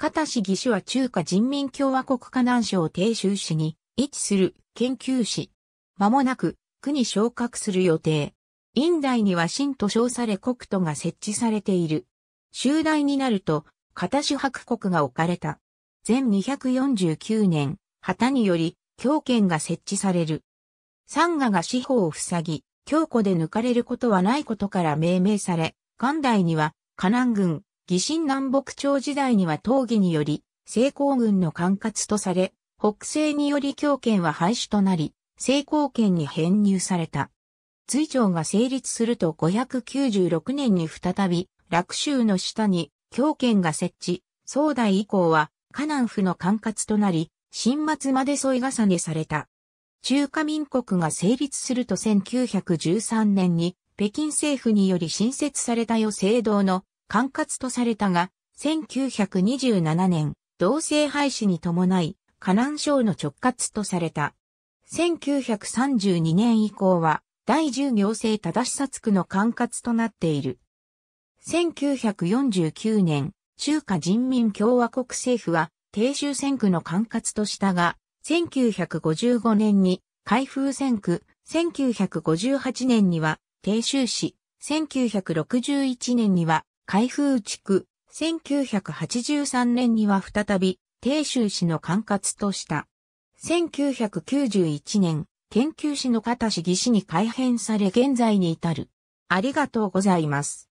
片市義手は中華人民共和国河南省定州市に位置する研究市。間もなく、区に昇格する予定。院大には新と称され国都が設置されている。集大になると、片市白国が置かれた。全249年、旗により、強権が設置される。三河が四方を塞ぎ、強固で抜かれることはないことから命名され、元代には、河南軍、義神南北朝時代には闘技により、西高軍の管轄とされ、北西により強権は廃止となり、西高権に編入された。追朝が成立すると596年に再び、洛州の下に強権が設置、宋代以降は、河南府の管轄となり、新末まで添い重ねされた。中華民国が成立すると1913年に、北京政府により新設された与政堂の管轄とされたが、1927年、同性廃止に伴い、河南省の直轄とされた。1932年以降は、第10行政正さつ区の管轄となっている。1949年、中華人民共和国政府は、定州選区の管轄としたが、1955年に開封選区、1958年には定州市、1961年には開封地区、1983年には再び、鄭州市の管轄とした。1991年、研究士の片市義師に改編され現在に至る。ありがとうございます。